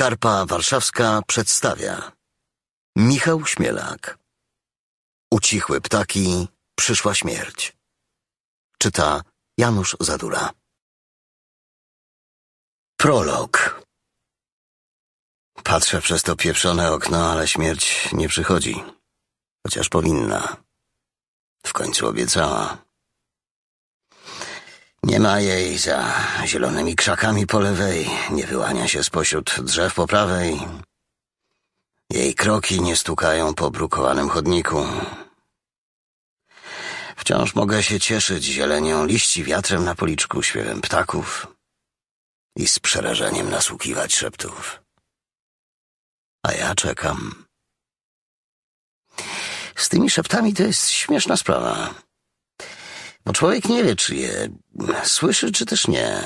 Skarpa Warszawska przedstawia Michał Śmielak Ucichły ptaki, przyszła śmierć. Czyta Janusz Zadura. Prolog. Patrzę przez to pieprzone okno, ale śmierć nie przychodzi. Chociaż powinna. W końcu obiecała. Nie ma jej za zielonymi krzakami po lewej, nie wyłania się spośród drzew po prawej. Jej kroki nie stukają po brukowanym chodniku. Wciąż mogę się cieszyć zielenią liści, wiatrem na policzku, śpiewem ptaków i z przerażeniem nasłuchiwać szeptów. A ja czekam. Z tymi szeptami to jest śmieszna sprawa bo człowiek nie wie, czy je słyszy, czy też nie.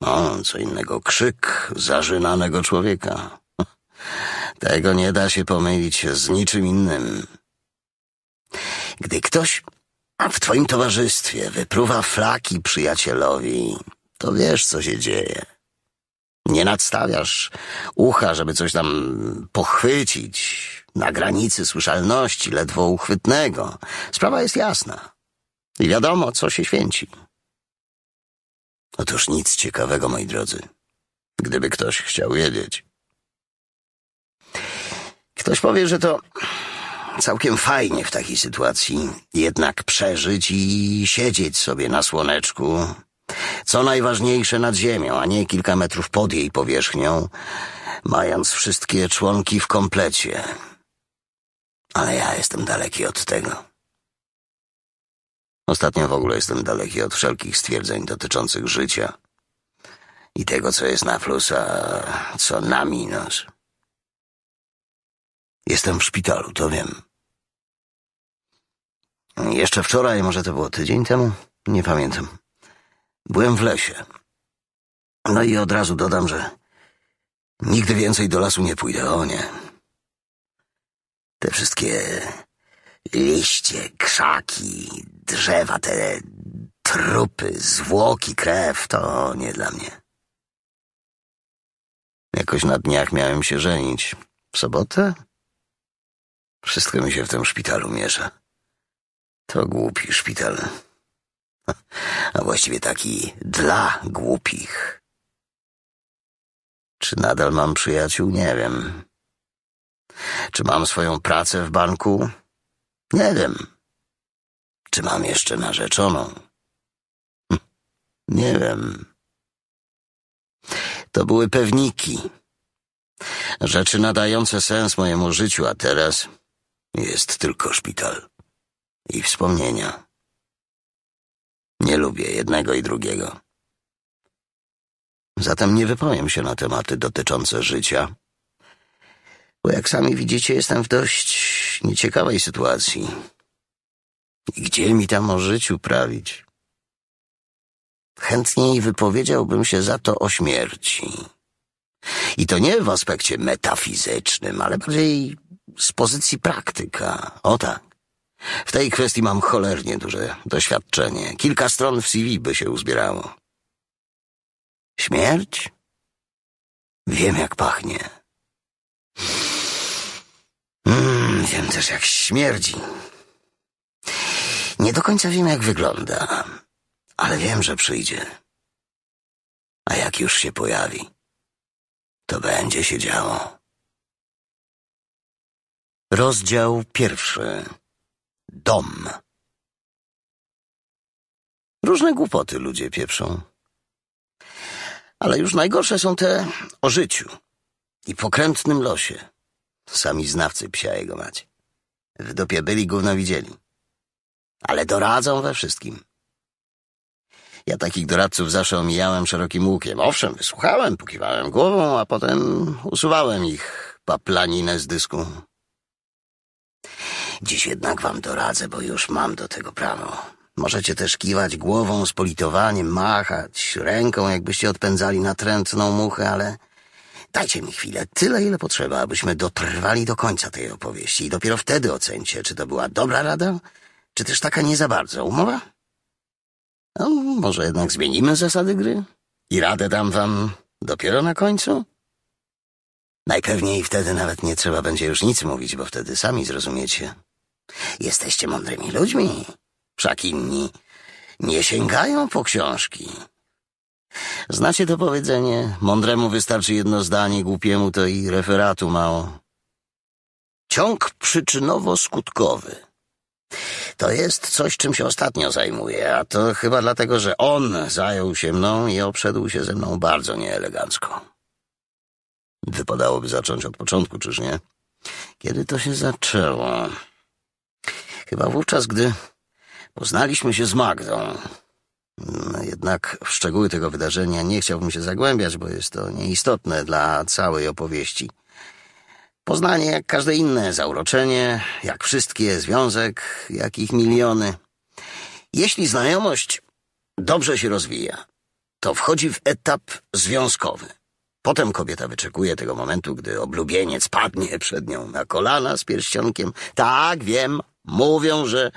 No, co innego krzyk zażynanego człowieka. Tego nie da się pomylić z niczym innym. Gdy ktoś w twoim towarzystwie wypruwa flaki przyjacielowi, to wiesz, co się dzieje. Nie nadstawiasz ucha, żeby coś tam pochwycić na granicy słyszalności, ledwo uchwytnego. Sprawa jest jasna. I wiadomo, co się święci. Otóż nic ciekawego, moi drodzy, gdyby ktoś chciał wiedzieć. Ktoś powie, że to całkiem fajnie w takiej sytuacji jednak przeżyć i siedzieć sobie na słoneczku, co najważniejsze nad ziemią, a nie kilka metrów pod jej powierzchnią, mając wszystkie członki w komplecie. Ale ja jestem daleki od tego. Ostatnio w ogóle jestem daleki od wszelkich stwierdzeń dotyczących życia i tego, co jest na plus, a co na minus. Jestem w szpitalu, to wiem. Jeszcze wczoraj, może to było tydzień temu, nie pamiętam. Byłem w lesie. No i od razu dodam, że nigdy więcej do lasu nie pójdę, o nie. Te wszystkie liście, krzaki, drzewa, te trupy, zwłoki, krew, to nie dla mnie. Jakoś na dniach miałem się żenić. W sobotę? Wszystko mi się w tym szpitalu miesza. To głupi szpital. A właściwie taki dla głupich. Czy nadal mam przyjaciół? Nie wiem. Czy mam swoją pracę w banku? Nie wiem. Czy mam jeszcze narzeczoną? Hm, nie wiem. To były pewniki. Rzeczy nadające sens mojemu życiu, a teraz jest tylko szpital i wspomnienia. Nie lubię jednego i drugiego. Zatem nie wypowiem się na tematy dotyczące życia, bo jak sami widzicie, jestem w dość nieciekawej sytuacji. I gdzie mi tam o życiu prawić? Chętniej wypowiedziałbym się za to o śmierci. I to nie w aspekcie metafizycznym, ale bardziej z pozycji praktyka. O tak. W tej kwestii mam cholernie duże doświadczenie. Kilka stron w CV by się uzbierało. Śmierć? Wiem, jak pachnie. Mm, wiem też, jak śmierdzi. Nie do końca wiem, jak wygląda, ale wiem, że przyjdzie. A jak już się pojawi, to będzie się działo. Rozdział pierwszy. Dom. Różne głupoty ludzie pieprzą. Ale już najgorsze są te o życiu i pokrętnym losie. Sami znawcy psia jego macie. W dopie byli, gówno widzieli ale doradzą we wszystkim. Ja takich doradców zawsze omijałem szerokim łukiem. Owszem, wysłuchałem, pukiwałem głową, a potem usuwałem ich paplaninę z dysku. Dziś jednak wam doradzę, bo już mam do tego prawo. Możecie też kiwać głową z politowaniem, machać ręką, jakbyście odpędzali natrętną muchę, ale dajcie mi chwilę, tyle ile potrzeba, abyśmy dotrwali do końca tej opowieści i dopiero wtedy ocencie, czy to była dobra rada, czy też taka nie za bardzo, umowa? No, może jednak zmienimy zasady gry? I radę dam wam dopiero na końcu? Najpewniej wtedy nawet nie trzeba będzie już nic mówić, bo wtedy sami zrozumiecie. Jesteście mądrymi ludźmi. Wszak inni nie sięgają po książki. Znacie to powiedzenie? Mądremu wystarczy jedno zdanie, głupiemu to i referatu mało. Ciąg przyczynowo-skutkowy. To jest coś, czym się ostatnio zajmuje, a to chyba dlatego, że on zajął się mną i obszedł się ze mną bardzo nieelegancko. Wypadałoby zacząć od początku, czyż nie? Kiedy to się zaczęło? Chyba wówczas, gdy poznaliśmy się z Magdą. No, jednak w szczegóły tego wydarzenia nie chciałbym się zagłębiać, bo jest to nieistotne dla całej opowieści – Poznanie, jak każde inne zauroczenie, jak wszystkie związek, jakich miliony. Jeśli znajomość dobrze się rozwija, to wchodzi w etap związkowy. Potem kobieta wyczekuje tego momentu, gdy oblubieniec padnie przed nią na kolana z pierścionkiem. Tak, wiem, mówią, że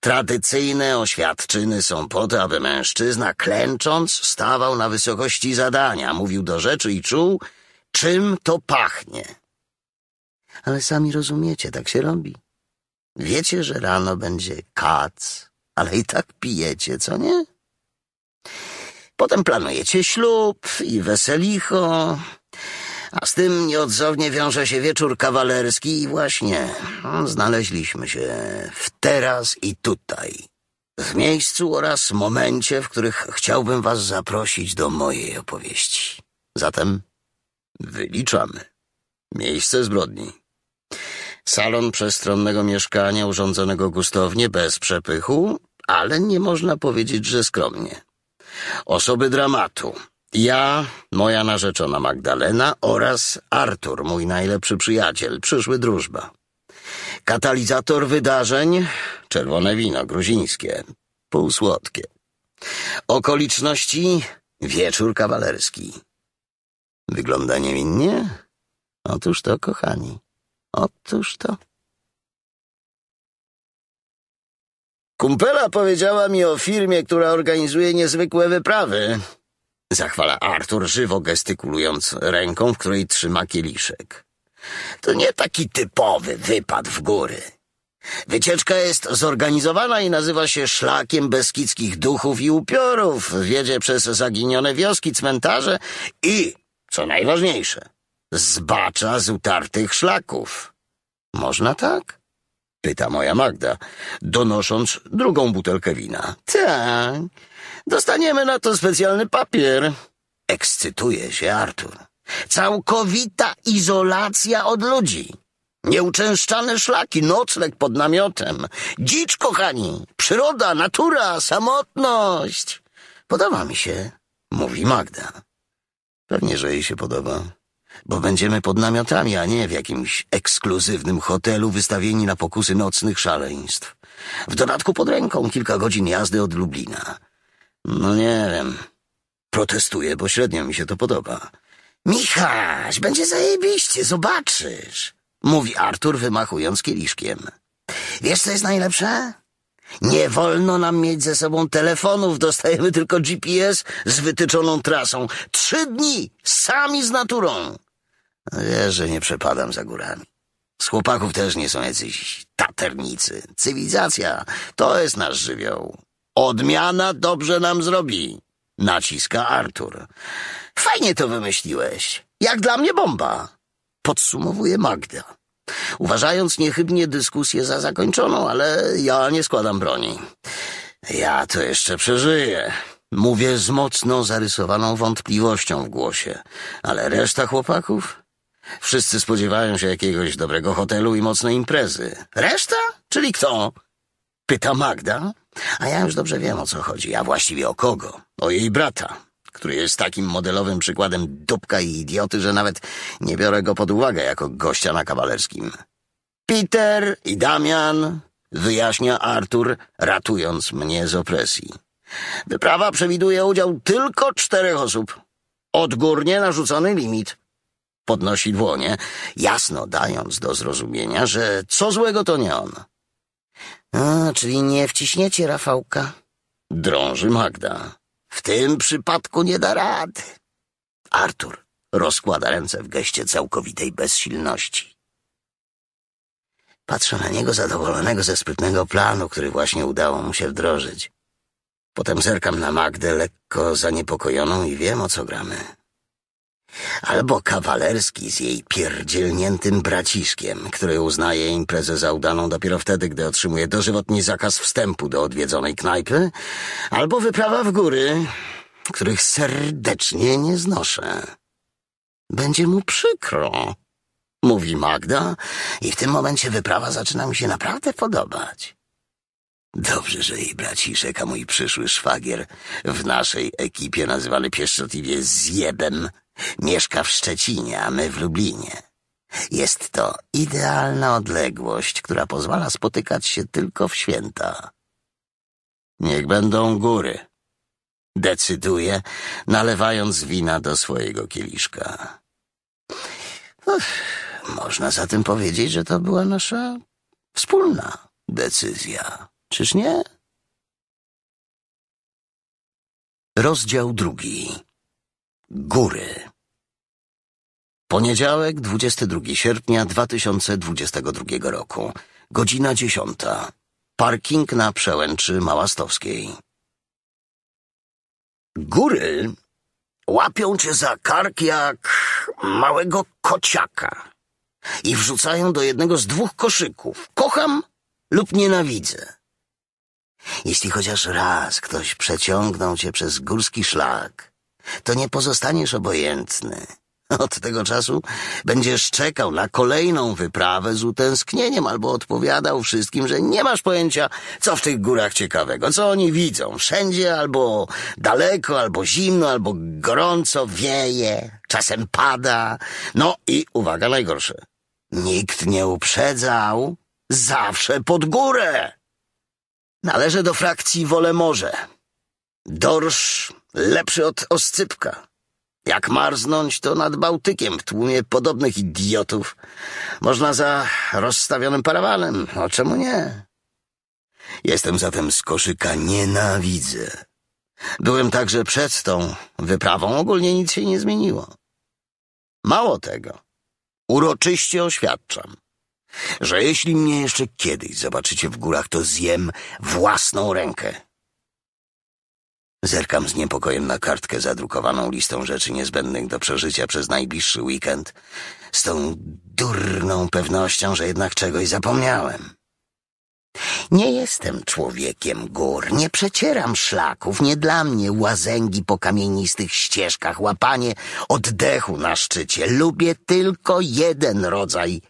tradycyjne oświadczyny są po to, aby mężczyzna klęcząc stawał na wysokości zadania, mówił do rzeczy i czuł, czym to pachnie ale sami rozumiecie, tak się robi. Wiecie, że rano będzie kac, ale i tak pijecie, co nie? Potem planujecie ślub i weselicho, a z tym nieodzownie wiąże się wieczór kawalerski i właśnie znaleźliśmy się w teraz i tutaj, w miejscu oraz momencie, w których chciałbym was zaprosić do mojej opowieści. Zatem wyliczamy miejsce zbrodni. Salon przestronnego mieszkania urządzonego gustownie, bez przepychu, ale nie można powiedzieć, że skromnie. Osoby dramatu. Ja, moja narzeczona Magdalena oraz Artur, mój najlepszy przyjaciel, przyszły drużba. Katalizator wydarzeń czerwone wino gruzińskie, półsłodkie. Okoliczności wieczór kawalerski. Wygląda niewinnie? Otóż to, kochani. Otóż to. Kumpela powiedziała mi o firmie, która organizuje niezwykłe wyprawy. Zachwala Artur żywo gestykulując ręką, w której trzyma kieliszek. To nie taki typowy wypad w góry. Wycieczka jest zorganizowana i nazywa się Szlakiem Beskidzkich Duchów i Upiorów. Wiedzie przez zaginione wioski, cmentarze i, co najważniejsze, zbacza z utartych szlaków. Można tak? Pyta moja Magda, donosząc drugą butelkę wina. Tak, dostaniemy na to specjalny papier. Ekscytuje się Artur. Całkowita izolacja od ludzi. Nieuczęszczane szlaki, nocleg pod namiotem. Dzicz, kochani, przyroda, natura, samotność. Podoba mi się, mówi Magda. Pewnie, że jej się podoba bo będziemy pod namiotami, a nie w jakimś ekskluzywnym hotelu wystawieni na pokusy nocnych szaleństw. W dodatku pod ręką kilka godzin jazdy od Lublina. No nie wiem. Protestuję, bo średnio mi się to podoba. Michaś, będzie zajebiście, zobaczysz, mówi Artur, wymachując kieliszkiem. Wiesz, co jest najlepsze? Nie wolno nam mieć ze sobą telefonów, dostajemy tylko GPS z wytyczoną trasą. Trzy dni, sami z naturą. No wiesz, że nie przepadam za górami. Z chłopaków też nie są jacyś taternicy. Cywilizacja to jest nasz żywioł. Odmiana dobrze nam zrobi. Naciska Artur. Fajnie to wymyśliłeś. Jak dla mnie bomba. Podsumowuje Magda. Uważając niechybnie dyskusję za zakończoną, ale ja nie składam broni. Ja to jeszcze przeżyję. Mówię z mocno zarysowaną wątpliwością w głosie. Ale reszta chłopaków? Wszyscy spodziewają się jakiegoś dobrego hotelu i mocnej imprezy. Reszta? Czyli kto? Pyta Magda. A ja już dobrze wiem, o co chodzi, a właściwie o kogo. O jej brata, który jest takim modelowym przykładem dupka i idioty, że nawet nie biorę go pod uwagę jako gościa na kawalerskim. Peter i Damian, wyjaśnia Artur, ratując mnie z opresji. Wyprawa przewiduje udział tylko czterech osób. Odgórnie narzucony limit – Podnosi dłonie, jasno dając do zrozumienia, że co złego to nie on. A, czyli nie wciśniecie Rafałka? Drąży Magda. W tym przypadku nie da rady. Artur rozkłada ręce w geście całkowitej bezsilności. Patrzę na niego zadowolonego ze sprytnego planu, który właśnie udało mu się wdrożyć. Potem zerkam na Magdę lekko zaniepokojoną i wiem, o co gramy albo kawalerski z jej pierdzielniętym braciszkiem, który uznaje imprezę za udaną dopiero wtedy, gdy otrzymuje dożywotni zakaz wstępu do odwiedzonej knajpy, albo wyprawa w góry, których serdecznie nie znoszę. Będzie mu przykro, mówi Magda i w tym momencie wyprawa zaczyna mi się naprawdę podobać. Dobrze, że jej braciszek, a mój przyszły szwagier w naszej ekipie nazywany pieszczotliwie zjebem, Mieszka w Szczecinie, a my w Lublinie. Jest to idealna odległość, która pozwala spotykać się tylko w święta. Niech będą góry. Decyduje, nalewając wina do swojego kieliszka. No, można zatem powiedzieć, że to była nasza wspólna decyzja. Czyż nie? Rozdział drugi. Góry. Poniedziałek, 22 sierpnia 2022 roku. Godzina 10. Parking na przełęczy Małastowskiej. Góry łapią cię za kark jak małego kociaka i wrzucają do jednego z dwóch koszyków. Kocham lub nienawidzę. Jeśli chociaż raz ktoś przeciągnął cię przez górski szlak, to nie pozostaniesz obojętny. Od tego czasu będziesz czekał na kolejną wyprawę z utęsknieniem albo odpowiadał wszystkim, że nie masz pojęcia, co w tych górach ciekawego, co oni widzą. Wszędzie albo daleko, albo zimno, albo gorąco wieje, czasem pada. No i uwaga, najgorsze. Nikt nie uprzedzał, zawsze pod górę. Należę do frakcji Wolę Morze. Dorsz Lepszy od oscypka. Jak marznąć, to nad Bałtykiem w tłumie podobnych idiotów. Można za rozstawionym parawanem, o czemu nie? Jestem zatem z koszyka nienawidzę. Byłem także przed tą wyprawą, ogólnie nic się nie zmieniło. Mało tego, uroczyście oświadczam, że jeśli mnie jeszcze kiedyś zobaczycie w górach, to zjem własną rękę. Zerkam z niepokojem na kartkę zadrukowaną listą rzeczy niezbędnych do przeżycia przez najbliższy weekend, z tą durną pewnością, że jednak czegoś zapomniałem. Nie jestem człowiekiem gór, nie przecieram szlaków, nie dla mnie łazęgi po kamienistych ścieżkach, łapanie oddechu na szczycie. Lubię tylko jeden rodzaj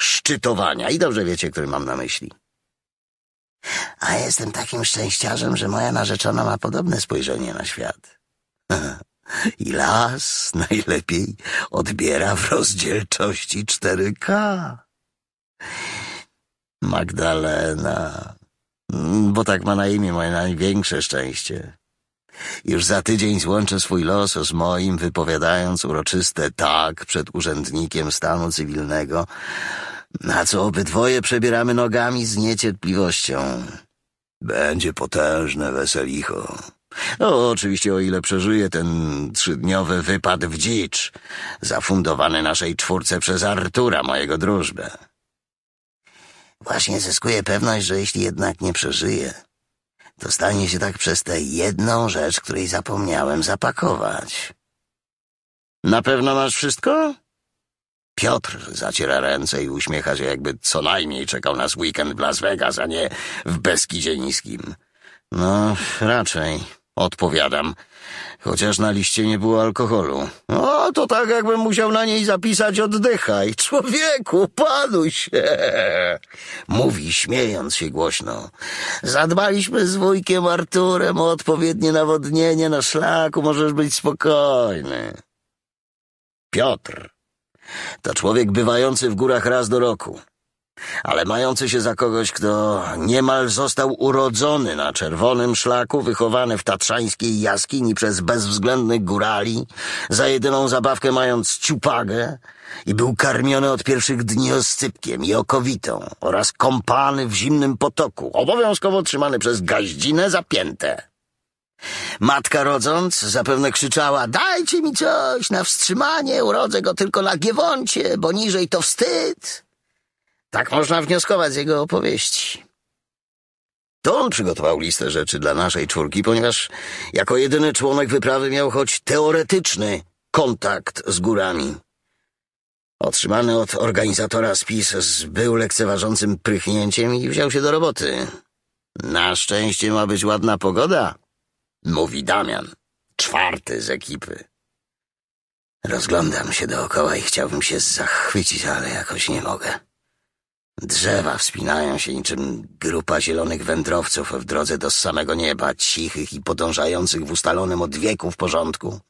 szczytowania i dobrze wiecie, który mam na myśli. A jestem takim szczęściarzem, że moja narzeczona ma podobne spojrzenie na świat. I las najlepiej odbiera w rozdzielczości 4K. Magdalena, bo tak ma na imię moje największe szczęście. Już za tydzień złączę swój los z moim, wypowiadając uroczyste tak przed urzędnikiem stanu cywilnego, na co obydwoje przebieramy nogami z niecierpliwością. Będzie potężne weselicho. No, oczywiście, o ile przeżyje ten trzydniowy wypad w dzicz, zafundowany naszej czwórce przez Artura, mojego drużbę. Właśnie zyskuję pewność, że jeśli jednak nie przeżyje, to stanie się tak przez tę jedną rzecz, której zapomniałem zapakować. Na pewno masz wszystko? Piotr zaciera ręce i uśmiecha się, jakby co najmniej czekał nas weekend w Las Vegas, a nie w Beskidzie Niskim. No, raczej, odpowiadam. Chociaż na liście nie było alkoholu. O, no, to tak jakbym musiał na niej zapisać oddychaj. Człowieku, panuj się! Mówi, śmiejąc się głośno. Zadbaliśmy z wujkiem Arturem o odpowiednie nawodnienie na szlaku. Możesz być spokojny. Piotr to człowiek bywający w górach raz do roku, ale mający się za kogoś, kto niemal został urodzony na czerwonym szlaku, wychowany w tatrzańskiej jaskini przez bezwzględnych górali, za jedyną zabawkę mając ciupagę i był karmiony od pierwszych dni oscypkiem i okowitą oraz kąpany w zimnym potoku, obowiązkowo trzymany przez gaździnę zapięte. Matka rodząc zapewne krzyczała Dajcie mi coś na wstrzymanie, urodzę go tylko na giewoncie, bo niżej to wstyd. Tak można wnioskować z jego opowieści. To on przygotował listę rzeczy dla naszej czwórki, ponieważ jako jedyny członek wyprawy miał choć teoretyczny kontakt z górami. Otrzymany od organizatora spis zbył lekceważącym prychnięciem i wziął się do roboty. Na szczęście ma być ładna pogoda mówi Damian, czwarty z ekipy. Rozglądam się dookoła i chciałbym się zachwycić, ale jakoś nie mogę. Drzewa wspinają się niczym grupa zielonych wędrowców w drodze do samego nieba, cichych i podążających w ustalonym od wieków porządku.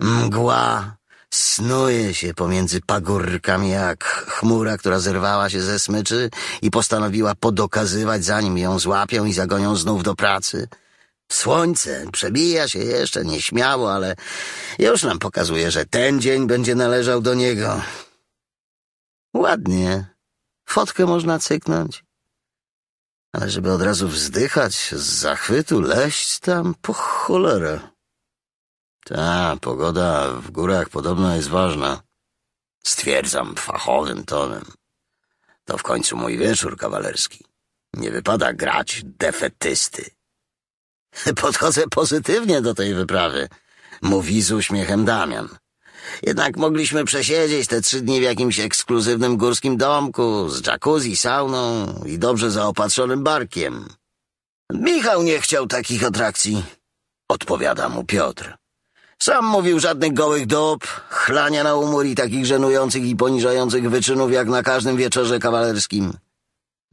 Mgła snuje się pomiędzy pagórkami jak chmura, która zerwała się ze smyczy i postanowiła podokazywać, zanim ją złapią i zagonią znów do pracy – Słońce przebija się jeszcze nieśmiało, ale już nam pokazuje, że ten dzień będzie należał do niego. Ładnie. Fotkę można cyknąć. Ale żeby od razu wzdychać z zachwytu, leść tam, po cholerę. Ta pogoda w górach podobno jest ważna. Stwierdzam fachowym tonem. To w końcu mój wieczór kawalerski. Nie wypada grać defetysty. Podchodzę pozytywnie do tej wyprawy, mówi z uśmiechem Damian. Jednak mogliśmy przesiedzieć te trzy dni w jakimś ekskluzywnym górskim domku z jacuzzi, sauną i dobrze zaopatrzonym barkiem. Michał nie chciał takich atrakcji, odpowiada mu Piotr. Sam mówił żadnych gołych dob, chlania na umór i takich żenujących i poniżających wyczynów jak na każdym wieczorze kawalerskim.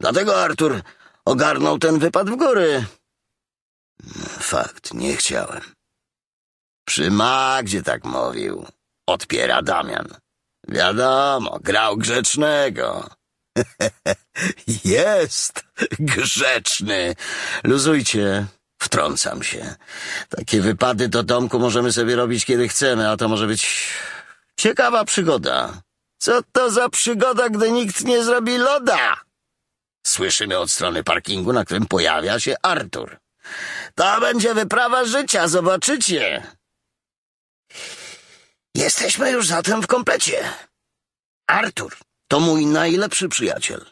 Dlatego Artur ogarnął ten wypad w góry, Fakt, nie chciałem. Przy Magdzie tak mówił, odpiera Damian. Wiadomo, grał grzecznego. Jest grzeczny. Luzujcie, wtrącam się. Takie wypady do domku możemy sobie robić, kiedy chcemy, a to może być ciekawa przygoda. Co to za przygoda, gdy nikt nie zrobi loda? Słyszymy od strony parkingu, na którym pojawia się Artur. To będzie wyprawa życia, zobaczycie. Jesteśmy już zatem w komplecie. Artur to mój najlepszy przyjaciel.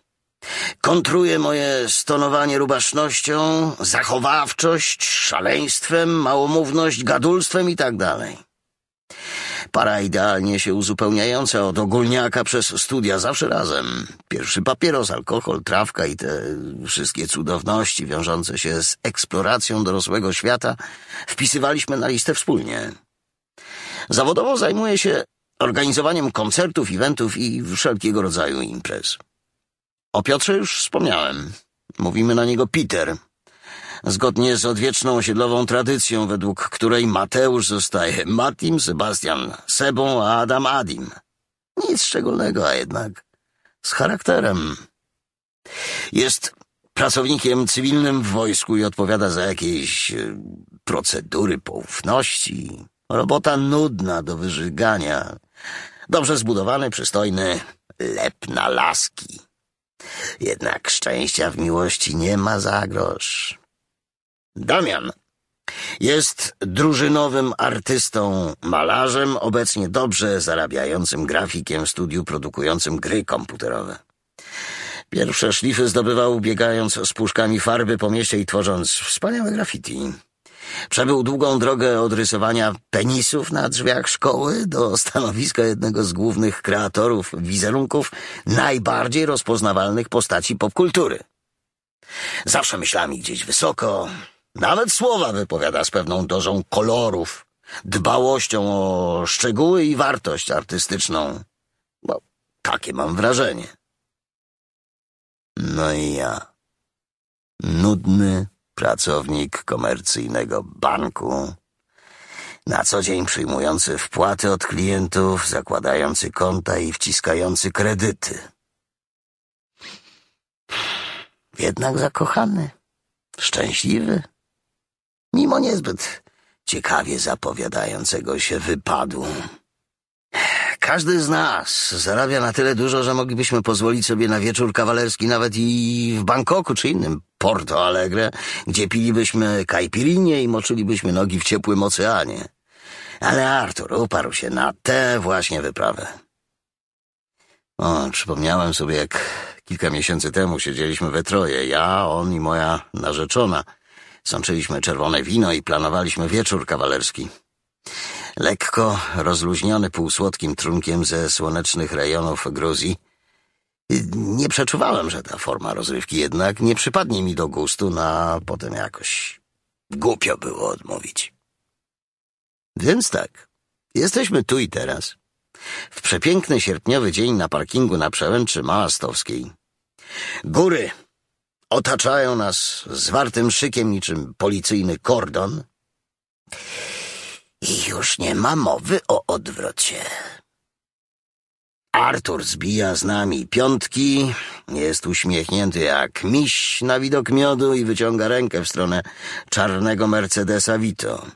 Kontruje moje stonowanie rubasznością, zachowawczość, szaleństwem, małomówność, gadulstwem i tak dalej. Para idealnie się uzupełniająca od ogólniaka przez studia, zawsze razem. Pierwszy papieros, alkohol, trawka i te wszystkie cudowności wiążące się z eksploracją dorosłego świata wpisywaliśmy na listę wspólnie. Zawodowo zajmuję się organizowaniem koncertów, eventów i wszelkiego rodzaju imprez. O Piotrze już wspomniałem. Mówimy na niego Peter – zgodnie z odwieczną osiedlową tradycją, według której Mateusz zostaje Matim, Sebastian Sebą, a Adam Adim. Nic szczególnego, a jednak z charakterem. Jest pracownikiem cywilnym w wojsku i odpowiada za jakieś e, procedury poufności. Robota nudna do wyżygania. Dobrze zbudowany, przystojny lep na laski. Jednak szczęścia w miłości nie ma za grosz. Damian jest drużynowym artystą, malarzem, obecnie dobrze zarabiającym grafikiem w studiu produkującym gry komputerowe. Pierwsze szlify zdobywał biegając z puszkami farby po mieście i tworząc wspaniałe graffiti. Przebył długą drogę od rysowania penisów na drzwiach szkoły do stanowiska jednego z głównych kreatorów wizerunków najbardziej rozpoznawalnych postaci popkultury. Zawsze myślami gdzieś wysoko, nawet słowa wypowiada z pewną dozą kolorów, dbałością o szczegóły i wartość artystyczną. Bo takie mam wrażenie. No i ja. Nudny pracownik komercyjnego banku, na co dzień przyjmujący wpłaty od klientów, zakładający konta i wciskający kredyty. Jednak zakochany, szczęśliwy mimo niezbyt ciekawie zapowiadającego się wypadu. Każdy z nas zarabia na tyle dużo, że moglibyśmy pozwolić sobie na wieczór kawalerski nawet i w Bangkoku czy innym Porto Alegre, gdzie pilibyśmy kajpirinie i moczylibyśmy nogi w ciepłym oceanie. Ale Artur uparł się na tę właśnie wyprawę. O, przypomniałem sobie, jak kilka miesięcy temu siedzieliśmy we troje, ja, on i moja narzeczona – Sączyliśmy czerwone wino i planowaliśmy wieczór kawalerski. Lekko rozluźniony półsłodkim trunkiem ze słonecznych rejonów Gruzji, nie przeczuwałem, że ta forma rozrywki jednak nie przypadnie mi do gustu, na no potem jakoś głupio było odmówić. Więc tak, jesteśmy tu i teraz. W przepiękny sierpniowy dzień na parkingu na przełęczy Małastowskiej. Góry Otaczają nas zwartym szykiem niczym policyjny kordon. I już nie ma mowy o odwrocie. Artur zbija z nami piątki, jest uśmiechnięty jak miś na widok miodu i wyciąga rękę w stronę czarnego Mercedesa Vito.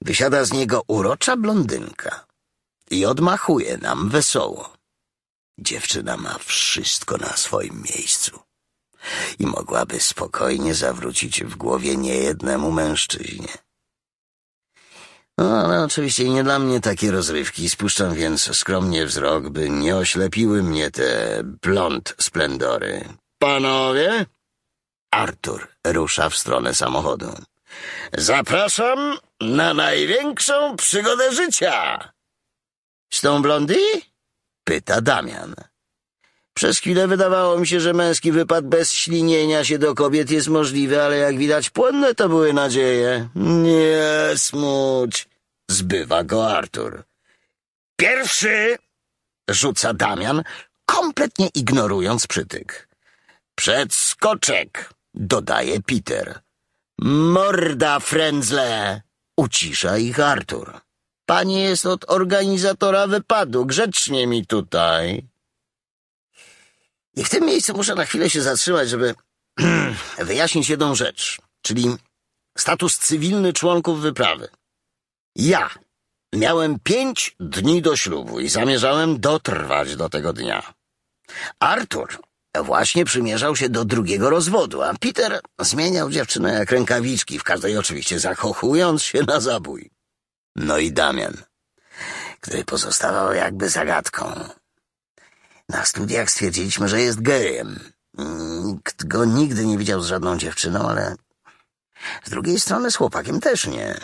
Wysiada z niego urocza blondynka i odmachuje nam wesoło. Dziewczyna ma wszystko na swoim miejscu i mogłaby spokojnie zawrócić w głowie niejednemu mężczyźnie. No, ale oczywiście nie dla mnie takie rozrywki, spuszczam więc skromnie wzrok, by nie oślepiły mnie te blond splendory. Panowie? Artur rusza w stronę samochodu. Zapraszam na największą przygodę życia. Z tą blondy? Pyta Damian. Przez chwilę wydawało mi się, że męski wypad bez ślinienia się do kobiet jest możliwy, ale jak widać płonne, to były nadzieje. Nie smuć. Zbywa go Artur. Pierwszy! Rzuca Damian, kompletnie ignorując przytyk. Przedskoczek! Dodaje Peter. Morda, frędzle! Ucisza ich Artur. Pani jest od organizatora wypadu, grzecznie mi tutaj. I w tym miejscu muszę na chwilę się zatrzymać, żeby wyjaśnić jedną rzecz, czyli status cywilny członków wyprawy. Ja miałem pięć dni do ślubu i zamierzałem dotrwać do tego dnia. Artur właśnie przymierzał się do drugiego rozwodu, a Peter zmieniał dziewczynę jak rękawiczki, w każdej oczywiście zachochując się na zabój. No i Damian, który pozostawał jakby zagadką. Na studiach stwierdziliśmy, że jest gejem. Mm, Nikt go nigdy nie widział z żadną dziewczyną, ale z drugiej strony z chłopakiem też nie.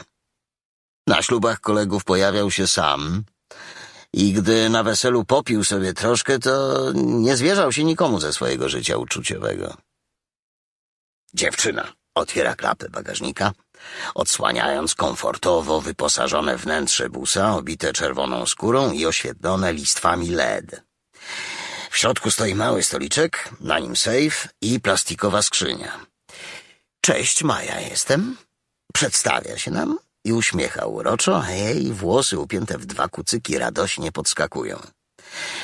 Na ślubach kolegów pojawiał się sam i gdy na weselu popił sobie troszkę, to nie zwierzał się nikomu ze swojego życia uczuciowego. Dziewczyna otwiera klapę bagażnika, odsłaniając komfortowo wyposażone wnętrze busa obite czerwoną skórą i oświetlone listwami LED. W środku stoi mały stoliczek, na nim sejf i plastikowa skrzynia. Cześć, Maja jestem. Przedstawia się nam i uśmiecha uroczo, a jej włosy upięte w dwa kucyki radośnie podskakują.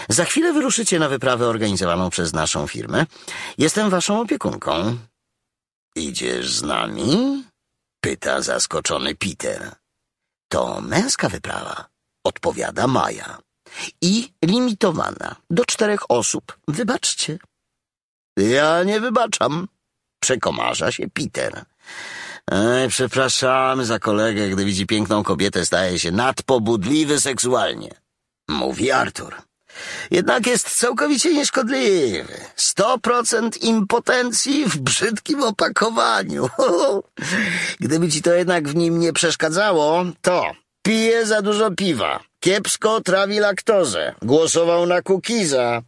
Za chwilę wyruszycie na wyprawę organizowaną przez naszą firmę. Jestem waszą opiekunką. Idziesz z nami? Pyta zaskoczony Peter. To męska wyprawa, odpowiada Maja i limitowana do czterech osób. Wybaczcie. Ja nie wybaczam, przekomarza się Peter. Ej, przepraszamy za kolegę, gdy widzi piękną kobietę, staje się nadpobudliwy seksualnie, mówi Artur. Jednak jest całkowicie nieszkodliwy. Sto procent impotencji w brzydkim opakowaniu. Gdyby ci to jednak w nim nie przeszkadzało, to Pije za dużo piwa. Kiepsko trawi laktozę. Głosował na Kukiza.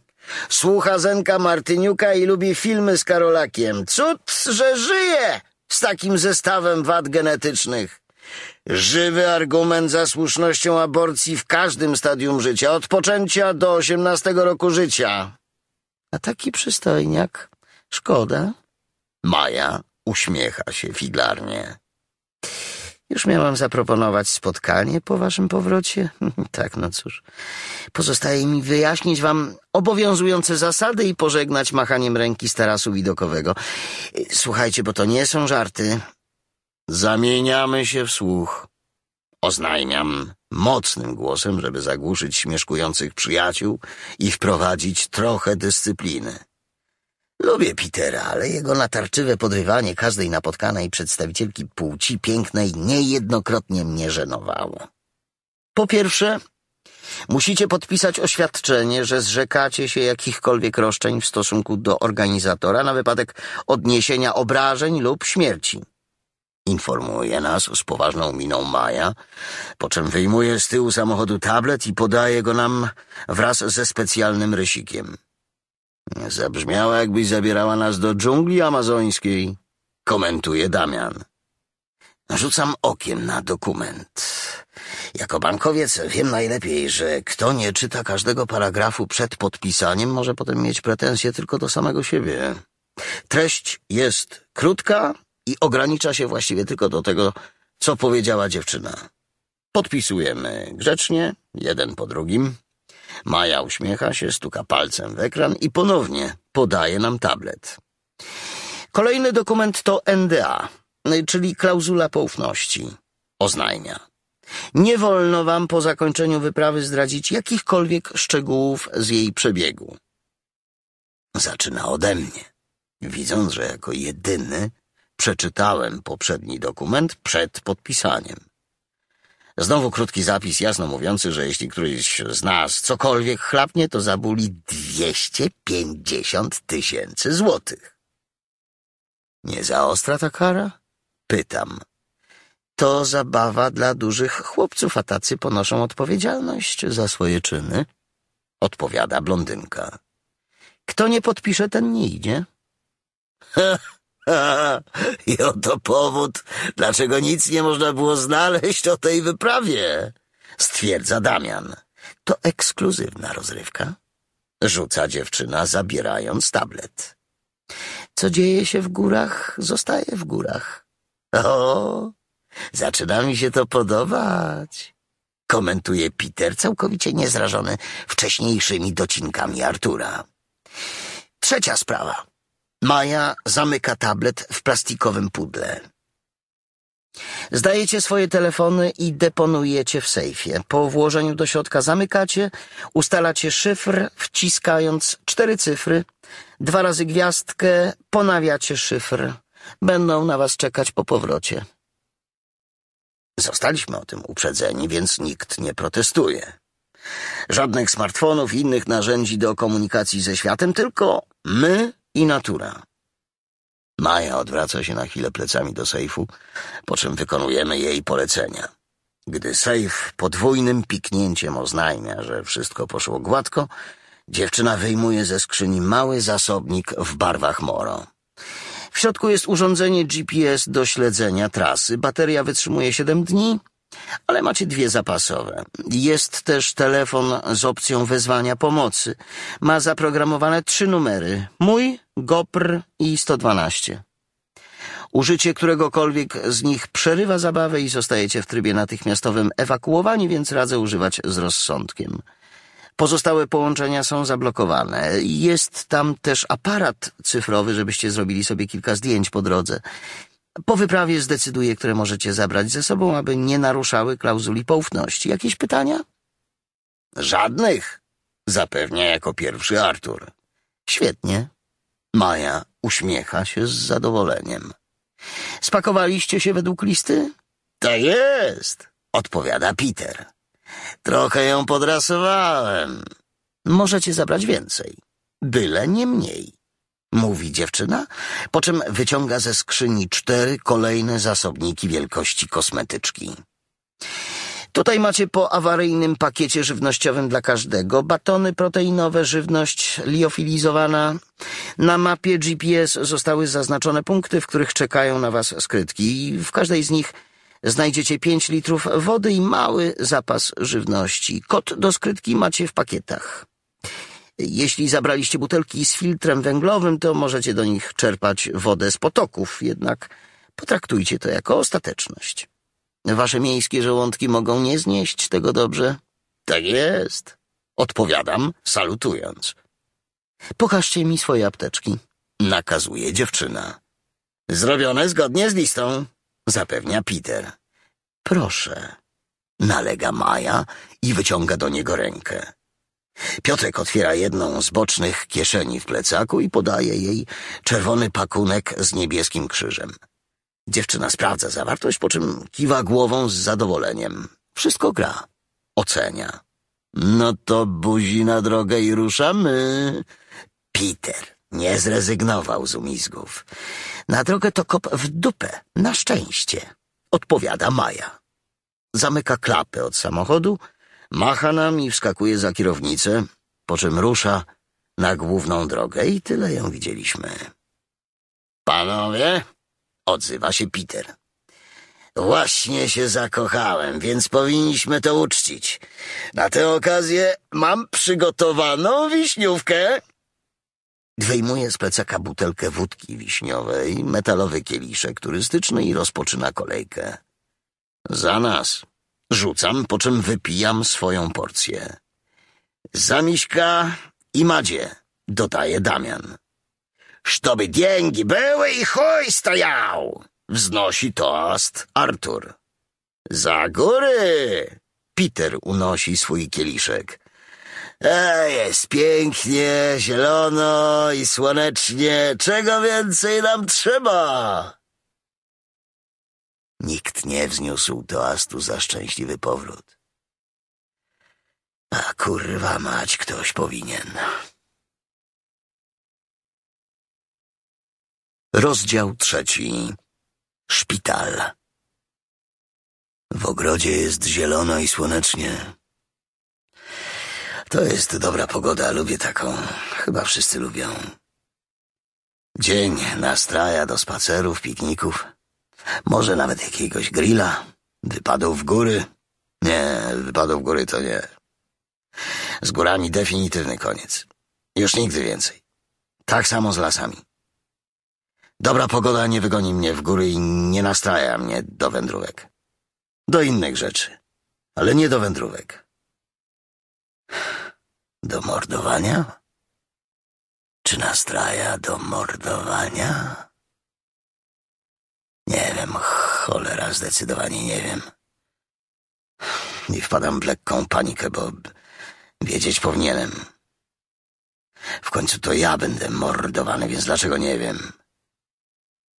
Słucha Zenka Martyniuka i lubi filmy z Karolakiem. Cud, że żyje z takim zestawem wad genetycznych. Żywy argument za słusznością aborcji w każdym stadium życia, od poczęcia do osiemnastego roku życia. A taki przystojniak. Szkoda. Maja uśmiecha się figlarnie. Już miałam zaproponować spotkanie po waszym powrocie. tak, no cóż. Pozostaje mi wyjaśnić wam obowiązujące zasady i pożegnać machaniem ręki z tarasu widokowego. Słuchajcie, bo to nie są żarty. Zamieniamy się w słuch. Oznajmiam mocnym głosem, żeby zagłuszyć śmieszkujących przyjaciół i wprowadzić trochę dyscypliny. Lubię Petera, ale jego natarczywe podrywanie każdej napotkanej przedstawicielki płci pięknej niejednokrotnie mnie żenowało. Po pierwsze, musicie podpisać oświadczenie, że zrzekacie się jakichkolwiek roszczeń w stosunku do organizatora na wypadek odniesienia obrażeń lub śmierci. Informuje nas z poważną miną Maja, po czym wyjmuje z tyłu samochodu tablet i podaje go nam wraz ze specjalnym rysikiem. Zabrzmiała, jakbyś zabierała nas do dżungli amazońskiej, komentuje Damian. Rzucam okiem na dokument. Jako bankowiec wiem najlepiej, że kto nie czyta każdego paragrafu przed podpisaniem, może potem mieć pretensje tylko do samego siebie. Treść jest krótka i ogranicza się właściwie tylko do tego, co powiedziała dziewczyna. Podpisujemy grzecznie, jeden po drugim. Maja uśmiecha się, stuka palcem w ekran i ponownie podaje nam tablet. Kolejny dokument to NDA, czyli klauzula poufności. Oznajmia. Nie wolno wam po zakończeniu wyprawy zdradzić jakichkolwiek szczegółów z jej przebiegu. Zaczyna ode mnie. Widząc, że jako jedyny przeczytałem poprzedni dokument przed podpisaniem. Znowu krótki zapis, jasno mówiący, że jeśli któryś z nas cokolwiek chlapnie, to zabuli 250 tysięcy złotych. Nie za ostra ta kara? Pytam. To zabawa dla dużych chłopców, a tacy ponoszą odpowiedzialność za swoje czyny. Odpowiada blondynka. Kto nie podpisze, ten nie idzie. I oto powód, dlaczego nic nie można było znaleźć o tej wyprawie, stwierdza Damian. To ekskluzywna rozrywka. Rzuca dziewczyna, zabierając tablet. Co dzieje się w górach, zostaje w górach. O, zaczyna mi się to podobać. Komentuje Peter, całkowicie niezrażony wcześniejszymi docinkami Artura. Trzecia sprawa. Maja zamyka tablet w plastikowym pudle. Zdajecie swoje telefony i deponujecie w sejfie. Po włożeniu do środka zamykacie, ustalacie szyfr, wciskając cztery cyfry, dwa razy gwiazdkę, ponawiacie szyfr. Będą na was czekać po powrocie. Zostaliśmy o tym uprzedzeni, więc nikt nie protestuje. Żadnych smartfonów i innych narzędzi do komunikacji ze światem, tylko my i natura. Maja odwraca się na chwilę plecami do sejfu, po czym wykonujemy jej polecenia. Gdy sejf podwójnym piknięciem oznajmia, że wszystko poszło gładko, dziewczyna wyjmuje ze skrzyni mały zasobnik w barwach moro. W środku jest urządzenie GPS do śledzenia trasy. Bateria wytrzymuje 7 dni, ale macie dwie zapasowe. Jest też telefon z opcją wezwania pomocy. Ma zaprogramowane trzy numery. Mój, GOPR i 112. Użycie któregokolwiek z nich przerywa zabawę i zostajecie w trybie natychmiastowym ewakuowani, więc radzę używać z rozsądkiem. Pozostałe połączenia są zablokowane. Jest tam też aparat cyfrowy, żebyście zrobili sobie kilka zdjęć po drodze. Po wyprawie zdecyduję, które możecie zabrać ze sobą, aby nie naruszały klauzuli poufności. Jakieś pytania? Żadnych, zapewnia jako pierwszy Artur. Świetnie. Maja uśmiecha się z zadowoleniem. Spakowaliście się według listy? Tak jest, odpowiada Peter. Trochę ją podrasowałem. Możecie zabrać więcej, byle nie mniej, mówi dziewczyna, po czym wyciąga ze skrzyni cztery kolejne zasobniki wielkości kosmetyczki. Tutaj macie po awaryjnym pakiecie żywnościowym dla każdego. Batony proteinowe, żywność liofilizowana. Na mapie GPS zostały zaznaczone punkty, w których czekają na Was skrytki. W każdej z nich znajdziecie 5 litrów wody i mały zapas żywności. Kod do skrytki macie w pakietach. Jeśli zabraliście butelki z filtrem węglowym, to możecie do nich czerpać wodę z potoków, jednak potraktujcie to jako ostateczność. Wasze miejskie żołądki mogą nie znieść tego dobrze. Tak jest. Odpowiadam, salutując. Pokażcie mi swoje apteczki. Nakazuje dziewczyna. Zrobione zgodnie z listą, zapewnia Peter. Proszę. Nalega Maja i wyciąga do niego rękę. Piotrek otwiera jedną z bocznych kieszeni w plecaku i podaje jej czerwony pakunek z niebieskim krzyżem. Dziewczyna sprawdza zawartość, po czym kiwa głową z zadowoleniem. Wszystko gra. Ocenia. No to buzi na drogę i ruszamy. Peter nie zrezygnował z umizgów. Na drogę to kop w dupę, na szczęście, odpowiada Maja. Zamyka klapy od samochodu, macha nam i wskakuje za kierownicę, po czym rusza na główną drogę i tyle ją widzieliśmy. Panowie, Odzywa się Peter. Właśnie się zakochałem, więc powinniśmy to uczcić. Na tę okazję mam przygotowaną wiśniówkę. Wyjmuje z plecaka butelkę wódki wiśniowej, metalowy kieliszek turystyczny i rozpoczyna kolejkę. Za nas. Rzucam, po czym wypijam swoją porcję. Za Miśka i Madzie, dodaje Damian. Żeby dzięki były i chuj stojał! Wznosi toast Artur. Za góry! Peter unosi swój kieliszek. E, jest pięknie, zielono i słonecznie. Czego więcej nam trzeba? Nikt nie wzniósł toastu za szczęśliwy powrót. A kurwa mać ktoś powinien. Rozdział trzeci. Szpital. W ogrodzie jest zielono i słonecznie. To jest dobra pogoda, lubię taką. Chyba wszyscy lubią. Dzień nastraja do spacerów, pikników, może nawet jakiegoś grilla. Wypadł w góry? Nie, wypadł w góry to nie. Z górami definitywny koniec. Już nigdy więcej. Tak samo z lasami. Dobra pogoda nie wygoni mnie w góry i nie nastraja mnie do wędrówek. Do innych rzeczy, ale nie do wędrówek. Do mordowania? Czy nastraja do mordowania? Nie wiem, cholera, zdecydowanie nie wiem. I wpadam w lekką panikę, bo wiedzieć powinienem. W końcu to ja będę mordowany, więc dlaczego nie wiem?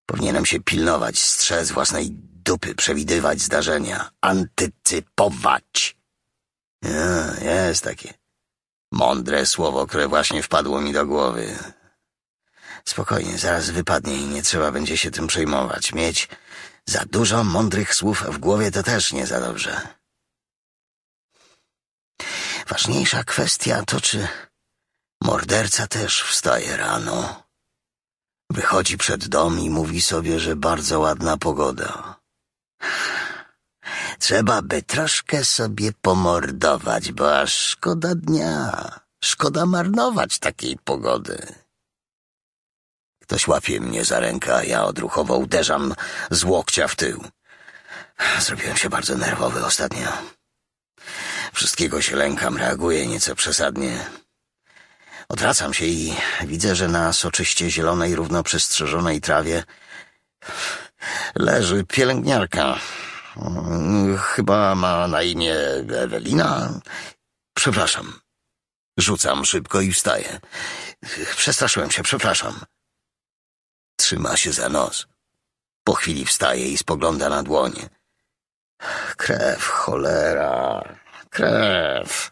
Powinienem się pilnować, strzec własnej dupy, przewidywać zdarzenia, antycypować. Ja, jest takie. Mądre słowo, które właśnie wpadło mi do głowy. Spokojnie, zaraz wypadnie i nie trzeba będzie się tym przejmować. Mieć za dużo mądrych słów w głowie to też nie za dobrze. Ważniejsza kwestia to, czy morderca też wstaje rano. Wychodzi przed dom i mówi sobie, że bardzo ładna pogoda. Trzeba by troszkę sobie pomordować, bo aż szkoda dnia. Szkoda marnować takiej pogody. Ktoś łapie mnie za rękę, a ja odruchowo uderzam z łokcia w tył. Zrobiłem się bardzo nerwowy ostatnio. Wszystkiego się lękam, reaguję nieco przesadnie. Odwracam się i widzę, że na soczyście zielonej, równo przestrzeżonej trawie leży pielęgniarka. Mm, chyba ma na imię Ewelina. Przepraszam. Rzucam szybko i wstaję. Przestraszyłem się, przepraszam. Trzyma się za nos. Po chwili wstaje i spogląda na dłonie. Krew, cholera, krew.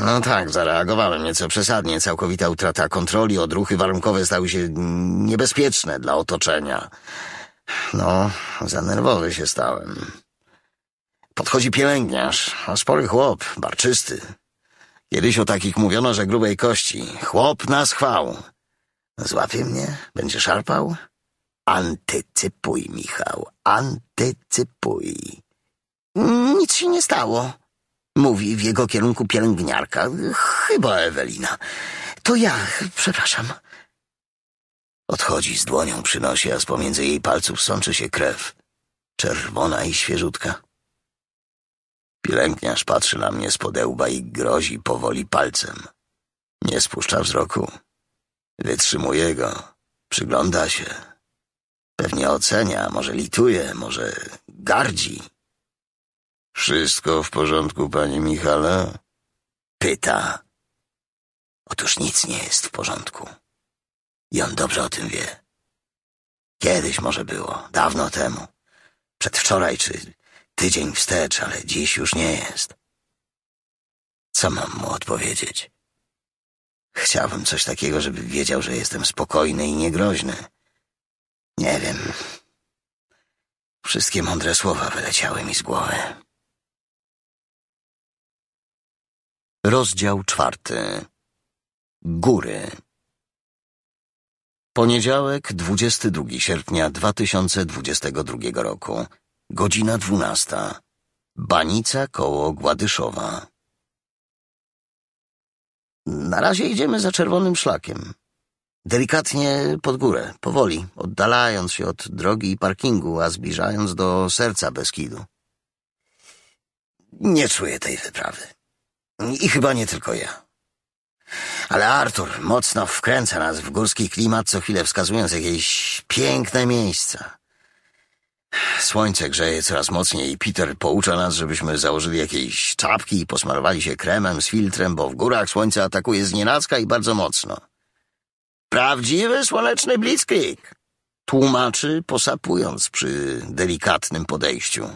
No tak, zareagowałem nieco przesadnie. Całkowita utrata kontroli, odruchy warunkowe stały się niebezpieczne dla otoczenia. No, za nerwowy się stałem. Podchodzi pielęgniarz, a spory chłop, barczysty. Kiedyś o takich mówiono, że grubej kości. Chłop na schwał. Złapie mnie? Będzie szarpał? Antycypuj, Michał, antycypuj. Nic się nie stało. Mówi w jego kierunku pielęgniarka. Chyba Ewelina. To ja, przepraszam. Odchodzi z dłonią przy nosie, a z pomiędzy jej palców sączy się krew. Czerwona i świeżutka. Pielęgniarz patrzy na mnie z podełba i grozi powoli palcem. Nie spuszcza wzroku. Wytrzymuje go. Przygląda się. Pewnie ocenia, może lituje, może gardzi. Wszystko w porządku, panie Michale? Pyta. Otóż nic nie jest w porządku. I on dobrze o tym wie. Kiedyś może było, dawno temu. Przedwczoraj czy tydzień wstecz, ale dziś już nie jest. Co mam mu odpowiedzieć? Chciałbym coś takiego, żeby wiedział, że jestem spokojny i niegroźny. Nie wiem. Wszystkie mądre słowa wyleciały mi z głowy. Rozdział czwarty. Góry. Poniedziałek, 22 sierpnia 2022 roku. Godzina 12. Banica koło Gładyszowa. Na razie idziemy za czerwonym szlakiem. Delikatnie pod górę, powoli, oddalając się od drogi i parkingu, a zbliżając do serca Beskidu. Nie czuję tej wyprawy. I chyba nie tylko ja. Ale Artur mocno wkręca nas w górski klimat, co chwilę wskazując jakieś piękne miejsca. Słońce grzeje coraz mocniej i Peter poucza nas, żebyśmy założyli jakieś czapki i posmarowali się kremem z filtrem, bo w górach słońce atakuje znienacka i bardzo mocno. Prawdziwy słoneczny blitzkrieg! Tłumaczy, posapując przy delikatnym podejściu.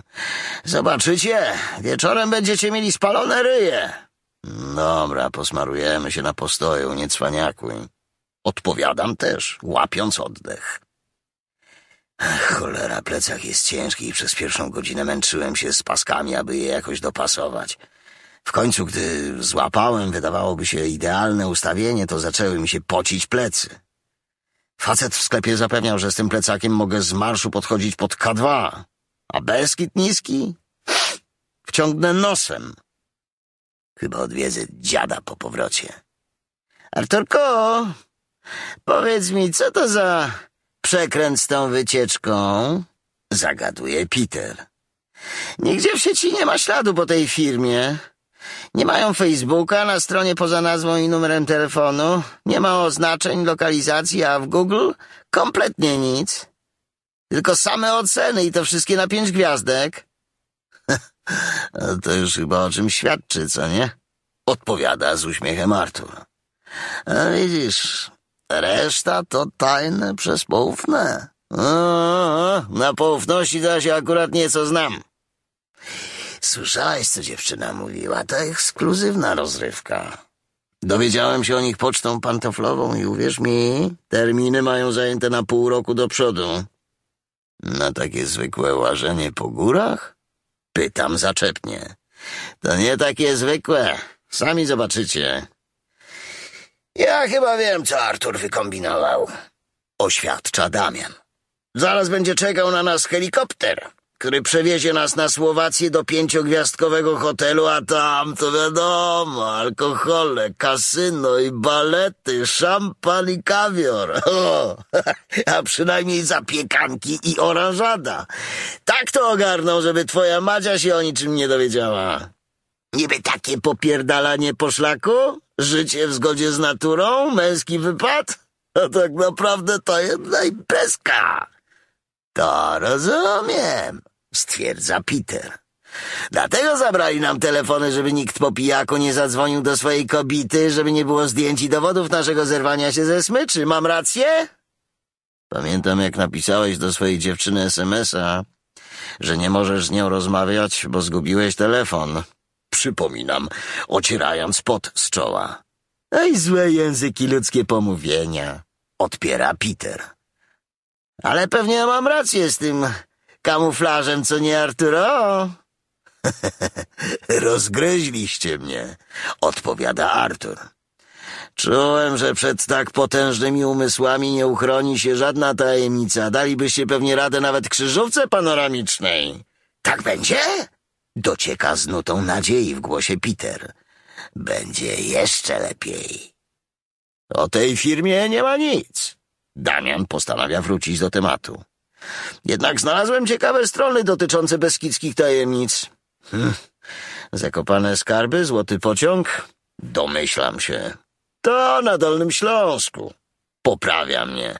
Zobaczycie, wieczorem będziecie mieli spalone ryje. Dobra, posmarujemy się na postoju, nie cwaniakuj. Odpowiadam też, łapiąc oddech. Ach, cholera, plecach jest ciężki i przez pierwszą godzinę męczyłem się z paskami, aby je jakoś dopasować. W końcu, gdy złapałem, wydawałoby się idealne ustawienie, to zaczęły mi się pocić plecy. Facet w sklepie zapewniał, że z tym plecakiem mogę z marszu podchodzić pod K2, a beskid niski wciągnę nosem. Chyba odwiedzę dziada po powrocie. Arturko, powiedz mi, co to za przekręt z tą wycieczką? Zagaduje Peter. Nigdzie w sieci nie ma śladu po tej firmie. Nie mają Facebooka na stronie poza nazwą i numerem telefonu. Nie ma oznaczeń, lokalizacji, a w Google kompletnie nic. Tylko same oceny i to wszystkie na pięć gwiazdek. To już chyba o czym świadczy, co nie? Odpowiada z uśmiechem Artur. A e, widzisz, reszta to tajne przez poufne. O, na poufności to ja się akurat nieco znam. Słyszałeś, co dziewczyna mówiła? To ekskluzywna rozrywka. Dowiedziałem się o nich pocztą pantoflową i uwierz mi, terminy mają zajęte na pół roku do przodu. Na takie zwykłe łażenie po górach? Pytam zaczepnie. To nie takie zwykłe. Sami zobaczycie. Ja chyba wiem, co Artur wykombinował. Oświadcza Damian. Zaraz będzie czekał na nas helikopter który przewiezie nas na Słowację do pięciogwiazdkowego hotelu, a tam to wiadomo, alkohole, kasyno i balety, szampan i kawior, o, a przynajmniej zapiekanki i oranżada. Tak to ogarną, żeby twoja Madzia się o niczym nie dowiedziała. Niby takie popierdalanie po szlaku? Życie w zgodzie z naturą? Męski wypad? A no tak naprawdę to jedna imprezka. To rozumiem, stwierdza Peter. Dlatego zabrali nam telefony, żeby nikt po pijaku nie zadzwonił do swojej kobity, żeby nie było zdjęć i dowodów naszego zerwania się ze smyczy. Mam rację? Pamiętam, jak napisałeś do swojej dziewczyny SMS-a, że nie możesz z nią rozmawiać, bo zgubiłeś telefon. Przypominam, ocierając pot z czoła. Ej, złe języki ludzkie pomówienia, odpiera Peter. Ale pewnie mam rację z tym kamuflażem, co nie, Arturo? Rozgryźliście mnie, odpowiada Artur. Czułem, że przed tak potężnymi umysłami nie uchroni się żadna tajemnica. Dalibyście pewnie radę nawet krzyżówce panoramicznej. Tak będzie? Docieka z nutą nadziei w głosie Peter. Będzie jeszcze lepiej. O tej firmie nie ma nic. Damian postanawia wrócić do tematu. Jednak znalazłem ciekawe strony dotyczące beskidzkich tajemnic. Hm. Zakopane skarby, złoty pociąg? Domyślam się. To na Dolnym Śląsku. Poprawia mnie.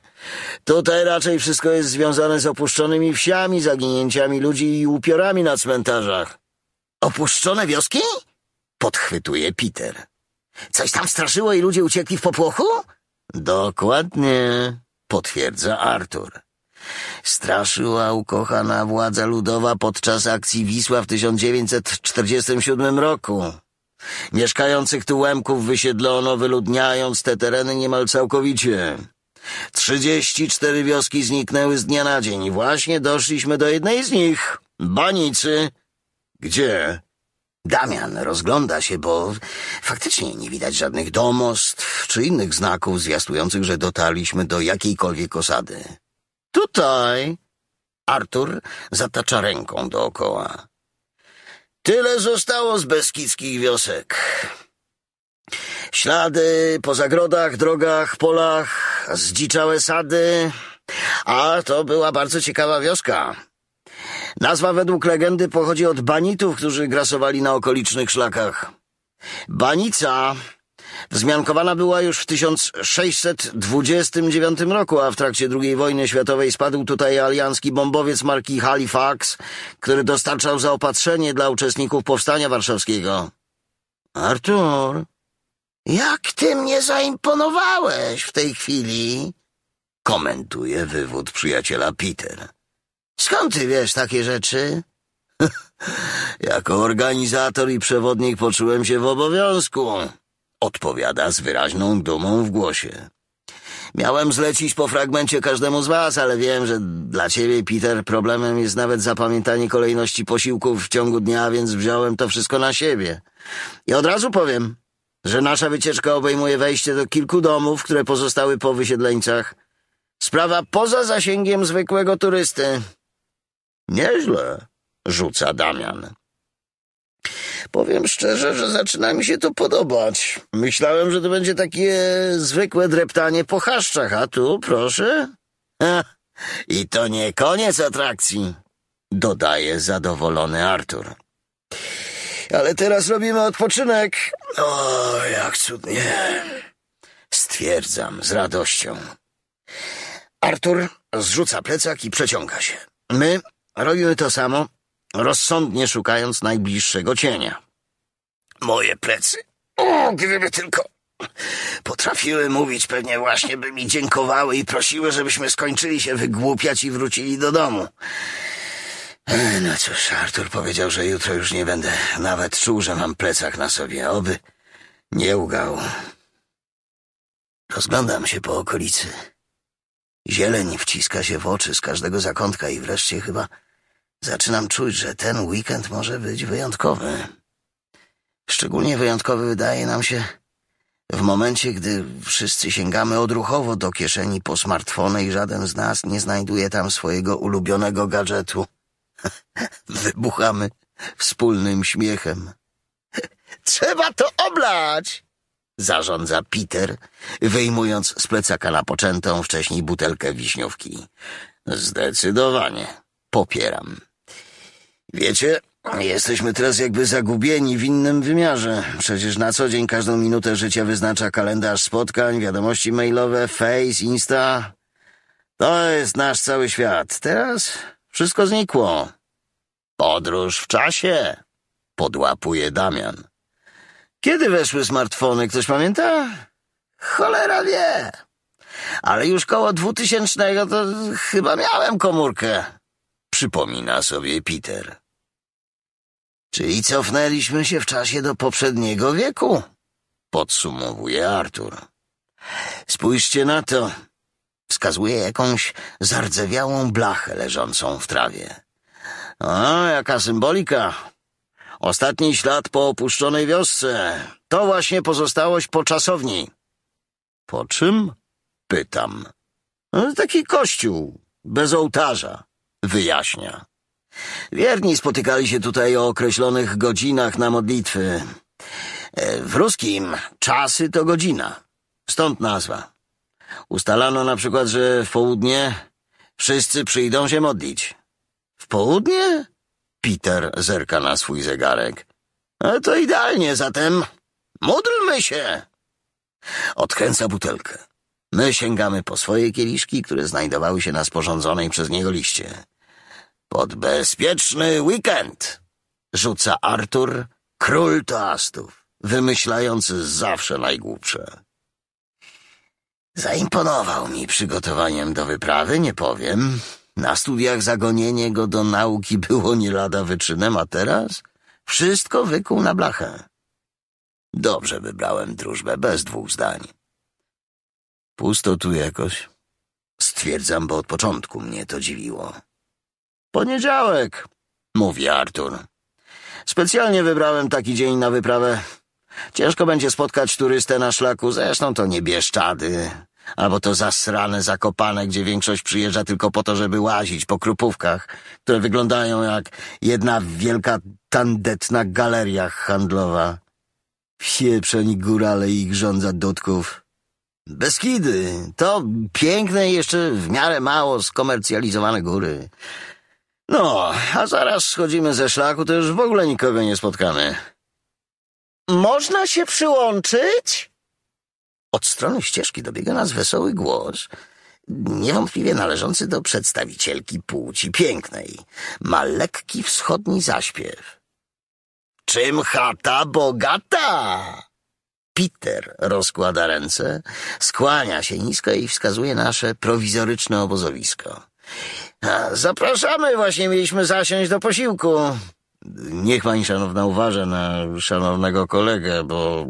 Tutaj raczej wszystko jest związane z opuszczonymi wsiami, zaginięciami ludzi i upiorami na cmentarzach. Opuszczone wioski? Podchwytuje Peter. Coś tam straszyło i ludzie uciekli w popłochu? Dokładnie potwierdza Artur. Straszyła ukochana władza ludowa podczas akcji Wisła w 1947 roku. Mieszkających tu Łemków wysiedlono, wyludniając te tereny niemal całkowicie. 34 wioski zniknęły z dnia na dzień. Właśnie doszliśmy do jednej z nich. Banicy. Gdzie? Damian rozgląda się, bo faktycznie nie widać żadnych domostw czy innych znaków zwiastujących, że dotarliśmy do jakiejkolwiek osady. Tutaj! Artur zatacza ręką dookoła. Tyle zostało z beskidzkich wiosek. Ślady po zagrodach, drogach, polach, zdziczałe sady. A to była bardzo ciekawa wioska. Nazwa według legendy pochodzi od banitów, którzy grasowali na okolicznych szlakach. Banica wzmiankowana była już w 1629 roku, a w trakcie II wojny światowej spadł tutaj aliancki bombowiec marki Halifax, który dostarczał zaopatrzenie dla uczestników Powstania Warszawskiego. Artur, jak ty mnie zaimponowałeś w tej chwili? Komentuje wywód przyjaciela Peter. Skąd ty wiesz takie rzeczy? jako organizator i przewodnik poczułem się w obowiązku, odpowiada z wyraźną dumą w głosie. Miałem zlecić po fragmencie każdemu z was, ale wiem, że dla ciebie, Peter, problemem jest nawet zapamiętanie kolejności posiłków w ciągu dnia, więc wziąłem to wszystko na siebie. I od razu powiem, że nasza wycieczka obejmuje wejście do kilku domów, które pozostały po wysiedleńcach. Sprawa poza zasięgiem zwykłego turysty. Nieźle, rzuca Damian. Powiem szczerze, że zaczyna mi się to podobać. Myślałem, że to będzie takie zwykłe dreptanie po chaszczach, a tu, proszę. I to nie koniec atrakcji, dodaje zadowolony Artur. Ale teraz robimy odpoczynek. O, jak cudnie. Stwierdzam z radością. Artur zrzuca plecak i przeciąga się. My Robimy to samo, rozsądnie szukając najbliższego cienia. Moje plecy. O, gdyby tylko. Potrafiły mówić, pewnie właśnie by mi dziękowały i prosiły, żebyśmy skończyli się wygłupiać i wrócili do domu. No cóż, Artur powiedział, że jutro już nie będę nawet czuł, że mam plecak na sobie. Oby nie ugał. Rozglądam się po okolicy. Zieleń wciska się w oczy z każdego zakątka i wreszcie chyba Zaczynam czuć, że ten weekend może być wyjątkowy. Szczególnie wyjątkowy wydaje nam się w momencie, gdy wszyscy sięgamy odruchowo do kieszeni po smartfony i żaden z nas nie znajduje tam swojego ulubionego gadżetu. Wybuchamy wspólnym śmiechem. Trzeba to oblać! Zarządza Peter, wyjmując z plecaka napoczętą wcześniej butelkę wiśniówki. Zdecydowanie. Popieram. Wiecie, jesteśmy teraz jakby zagubieni w innym wymiarze. Przecież na co dzień każdą minutę życia wyznacza kalendarz spotkań, wiadomości mailowe, face, insta. To jest nasz cały świat. Teraz wszystko znikło. Podróż w czasie, podłapuje Damian. Kiedy weszły smartfony, ktoś pamięta? Cholera wie. Ale już koło dwutysięcznego to chyba miałem komórkę przypomina sobie Peter. Czyli cofnęliśmy się w czasie do poprzedniego wieku? Podsumowuje Artur. Spójrzcie na to. Wskazuje jakąś zardzewiałą blachę leżącą w trawie. O, jaka symbolika! Ostatni ślad po opuszczonej wiosce. To właśnie pozostałość po czasowni. Po czym? Pytam. Taki kościół, bez ołtarza wyjaśnia. Wierni spotykali się tutaj o określonych godzinach na modlitwy. E, w ruskim czasy to godzina, stąd nazwa. Ustalano na przykład, że w południe wszyscy przyjdą się modlić. W południe? Peter zerka na swój zegarek. A e, to idealnie, zatem módlmy się! Odkręca butelkę. My sięgamy po swoje kieliszki, które znajdowały się na sporządzonej przez niego liście. Pod bezpieczny weekend! Rzuca Artur, król toastów, wymyślający zawsze najgłupsze. Zaimponował mi przygotowaniem do wyprawy, nie powiem. Na studiach zagonienie go do nauki było nie lada wyczynem, a teraz wszystko wykuł na blachę. Dobrze wybrałem drużbę, bez dwóch zdań. Pusto tu jakoś. Stwierdzam, bo od początku mnie to dziwiło. Poniedziałek, mówi Artur. Specjalnie wybrałem taki dzień na wyprawę. Ciężko będzie spotkać turystę na szlaku, zresztą to nie Bieszczady, albo to zasrane Zakopane, gdzie większość przyjeżdża tylko po to, żeby łazić po krupówkach, które wyglądają jak jedna wielka tandetna galeria handlowa. Pieprzeni górale ich rządza dotków. Beskidy. To piękne i jeszcze w miarę mało skomercjalizowane góry. No, a zaraz schodzimy ze szlaku, to już w ogóle nikogo nie spotkamy. Można się przyłączyć? Od strony ścieżki dobiega nas wesoły głos, niewątpliwie należący do przedstawicielki płci pięknej. Ma lekki wschodni zaśpiew. Czym chata bogata? Peter rozkłada ręce, skłania się nisko i wskazuje nasze prowizoryczne obozowisko. Zapraszamy, właśnie mieliśmy zasiąść do posiłku. Niech pani szanowna uważa na szanownego kolegę, bo...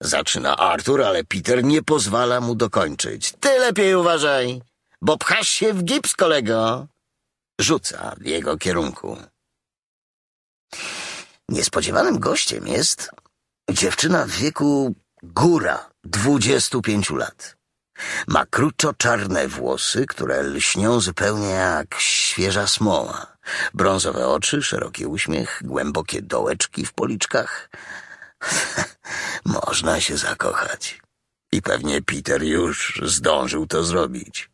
Zaczyna Artur, ale Peter nie pozwala mu dokończyć. Ty lepiej uważaj, bo pchasz się w gips, kolego. Rzuca w jego kierunku. Niespodziewanym gościem jest Dziewczyna w wieku góra 25 lat. Ma kruczo-czarne włosy, które lśnią zupełnie jak świeża smoła. Brązowe oczy, szeroki uśmiech, głębokie dołeczki w policzkach. Można się zakochać. I pewnie Peter już zdążył to zrobić.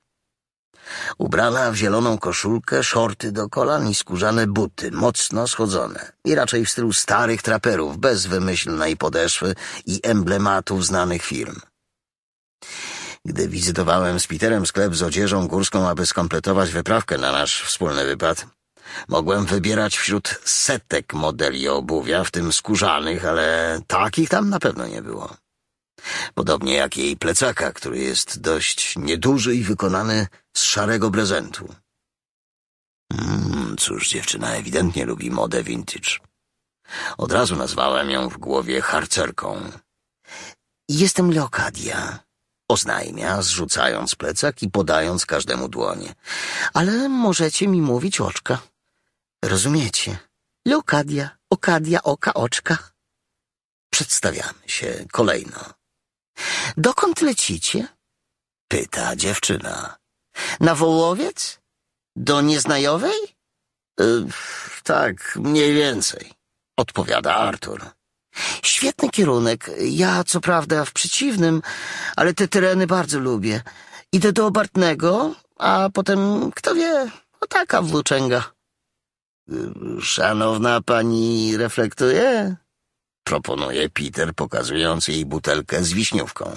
Ubrana w zieloną koszulkę, szorty do kolan i skórzane buty, mocno schodzone. I raczej w stylu starych traperów, bez wymyślnej podeszwy i emblematów znanych firm. Gdy wizytowałem z Peterem sklep z odzieżą górską, aby skompletować wyprawkę na nasz wspólny wypad, mogłem wybierać wśród setek modeli obuwia, w tym skórzanych, ale takich tam na pewno nie było. Podobnie jak jej plecaka, który jest dość nieduży i wykonany z szarego prezentu. Mm, cóż, dziewczyna ewidentnie lubi modę vintage. Od razu nazwałem ją w głowie harcerką. Jestem Leokadia, oznajmia, zrzucając plecak i podając każdemu dłonie. Ale możecie mi mówić oczka. Rozumiecie? Leokadia, okadia, oka, oczka. Przedstawiamy się kolejno. Dokąd lecicie? Pyta dziewczyna. Na Wołowiec? Do Nieznajowej? Y, tak, mniej więcej, odpowiada Artur. Świetny kierunek. Ja, co prawda, w przeciwnym, ale te tereny bardzo lubię. Idę do Obartnego, a potem, kto wie, o no taka włóczęga. Y, szanowna pani reflektuje? Proponuje Peter, pokazując jej butelkę z wiśniówką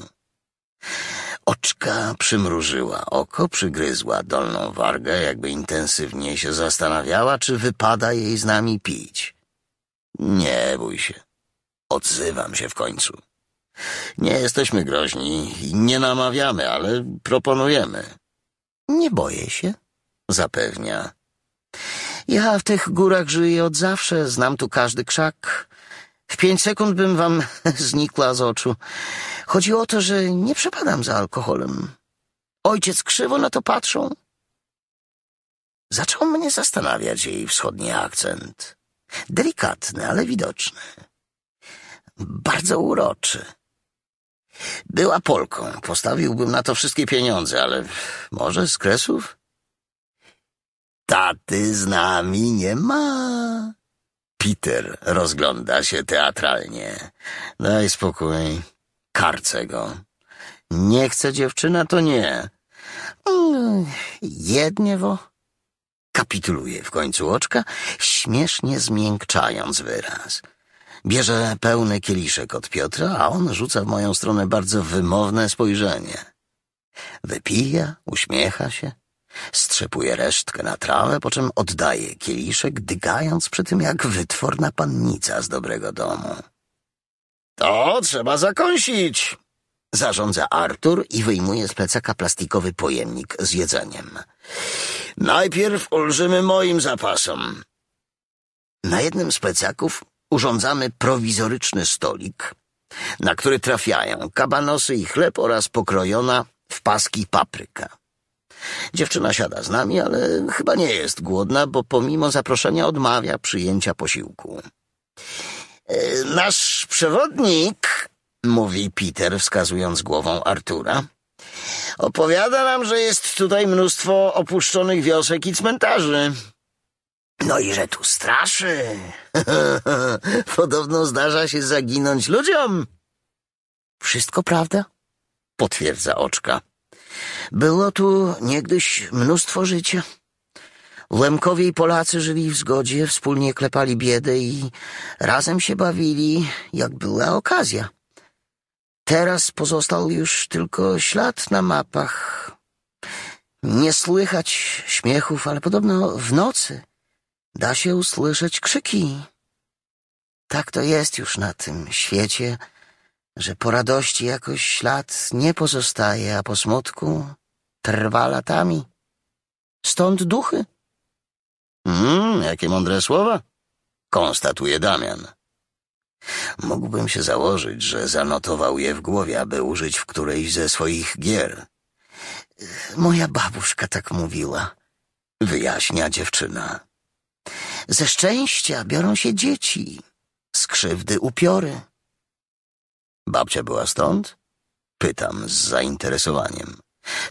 oczka, przymrużyła oko, przygryzła dolną wargę, jakby intensywnie się zastanawiała, czy wypada jej z nami pić. Nie bój się. Odzywam się w końcu. Nie jesteśmy groźni i nie namawiamy, ale proponujemy. Nie boję się, zapewnia. Ja w tych górach żyję od zawsze, znam tu każdy krzak. W pięć sekund bym wam znikła z oczu. Chodzi o to, że nie przepadam za alkoholem. Ojciec krzywo na to patrzą. Zaczął mnie zastanawiać jej wschodni akcent. Delikatny, ale widoczny. Bardzo uroczy. Była Polką, postawiłbym na to wszystkie pieniądze, ale może z Kresów? Taty z nami nie ma, Peter rozgląda się teatralnie. Daj spokój. Karcę go. Nie chce dziewczyna, to nie. Mm, jedniewo. Kapituluje w końcu oczka, śmiesznie zmiękczając wyraz. Bierze pełny kieliszek od Piotra, a on rzuca w moją stronę bardzo wymowne spojrzenie. Wypija, uśmiecha się. Strzepuje resztkę na trawę, po czym oddaje kieliszek, dygając przy tym jak wytworna pannica z dobrego domu. To trzeba zakąsić! Zarządza Artur i wyjmuje z plecaka plastikowy pojemnik z jedzeniem. Najpierw ulżymy moim zapasom. Na jednym z plecaków urządzamy prowizoryczny stolik, na który trafiają kabanosy i chleb oraz pokrojona w paski papryka. Dziewczyna siada z nami, ale chyba nie jest głodna, bo pomimo zaproszenia odmawia przyjęcia posiłku. E, nasz przewodnik, mówi Peter, wskazując głową Artura, opowiada nam, że jest tutaj mnóstwo opuszczonych wiosek i cmentarzy. No i że tu straszy. Podobno zdarza się zaginąć ludziom. Wszystko prawda? Potwierdza oczka. Było tu niegdyś mnóstwo życia. Łemkowie i Polacy żyli w zgodzie, wspólnie klepali biedę i razem się bawili, jak była okazja. Teraz pozostał już tylko ślad na mapach. Nie słychać śmiechów, ale podobno w nocy da się usłyszeć krzyki. Tak to jest już na tym świecie że po radości jakoś ślad nie pozostaje, a po smutku trwa latami. Stąd duchy. Mm, jakie mądre słowa, konstatuje Damian. Mógłbym się założyć, że zanotował je w głowie, aby użyć w którejś ze swoich gier. Moja babuszka tak mówiła, wyjaśnia dziewczyna. Ze szczęścia biorą się dzieci, z krzywdy upiory. Babcia była stąd? Pytam z zainteresowaniem.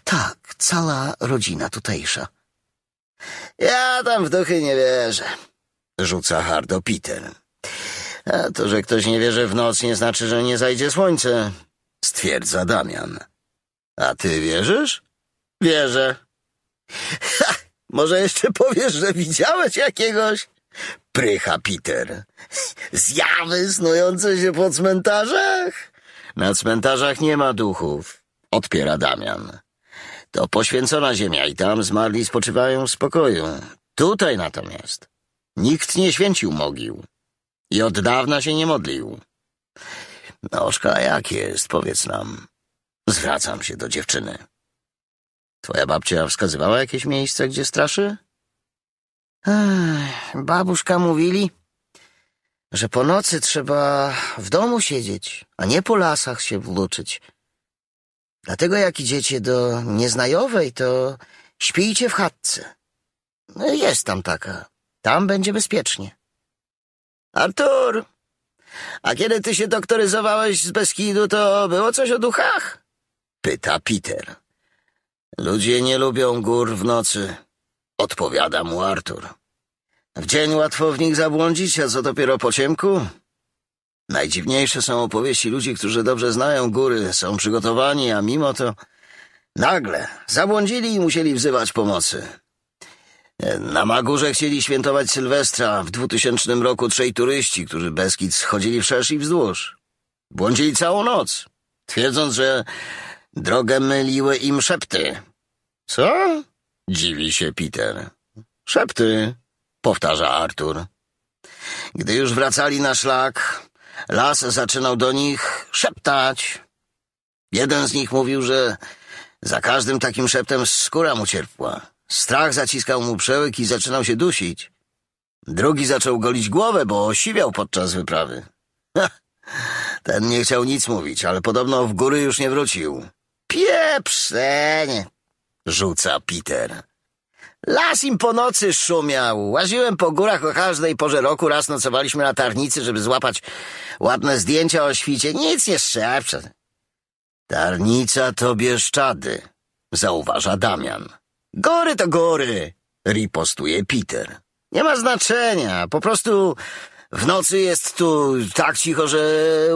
Tak, cała rodzina tutejsza. Ja tam w duchy nie wierzę, rzuca hardo Peter. A to, że ktoś nie wierzy w noc, nie znaczy, że nie zajdzie słońce, stwierdza Damian. A ty wierzysz? Wierzę. Ha, może jeszcze powiesz, że widziałeś jakiegoś? Prycha Peter. Zjawy snujące się po cmentarzach? Na cmentarzach nie ma duchów, odpiera Damian. To poświęcona ziemia i tam zmarli spoczywają w spokoju. Tutaj natomiast nikt nie święcił mogił i od dawna się nie modlił. Nożka, jak jest, powiedz nam. Zwracam się do dziewczyny. Twoja babcia wskazywała jakieś miejsce, gdzie straszy? babuszka mówili, że po nocy trzeba w domu siedzieć, a nie po lasach się włóczyć. Dlatego jak idziecie do nieznajowej, to śpijcie w chatce. No jest tam taka. Tam będzie bezpiecznie. Artur, a kiedy ty się doktoryzowałeś z Beskidu, to było coś o duchach? Pyta Peter. Ludzie nie lubią gór w nocy. Odpowiada mu Artur. W dzień łatwo w nich zabłądzić, a co dopiero po ciemku? Najdziwniejsze są opowieści ludzi, którzy dobrze znają góry, są przygotowani, a mimo to nagle zabłądzili i musieli wzywać pomocy. Na Magurze chcieli świętować Sylwestra w 2000 roku trzej turyści, którzy Beskid schodzili wszerz i wzdłuż. Błądzili całą noc, twierdząc, że drogę myliły im szepty. Co? Dziwi się Peter. Szepty, powtarza Artur. Gdy już wracali na szlak, las zaczynał do nich szeptać. Jeden z nich mówił, że za każdym takim szeptem skóra mu cierpła. Strach zaciskał mu przełyk i zaczynał się dusić. Drugi zaczął golić głowę, bo osiwiał podczas wyprawy. Ten nie chciał nic mówić, ale podobno w góry już nie wrócił. Pieprzenie! rzuca Peter. Las im po nocy szumiał. Łaziłem po górach o każdej porze roku. Raz nocowaliśmy na tarnicy, żeby złapać ładne zdjęcia o świcie. Nic jeszcze. szepcze. Tarnica to Bieszczady, zauważa Damian. Góry to góry, ripostuje Peter. Nie ma znaczenia. Po prostu w nocy jest tu tak cicho, że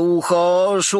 ucho szuka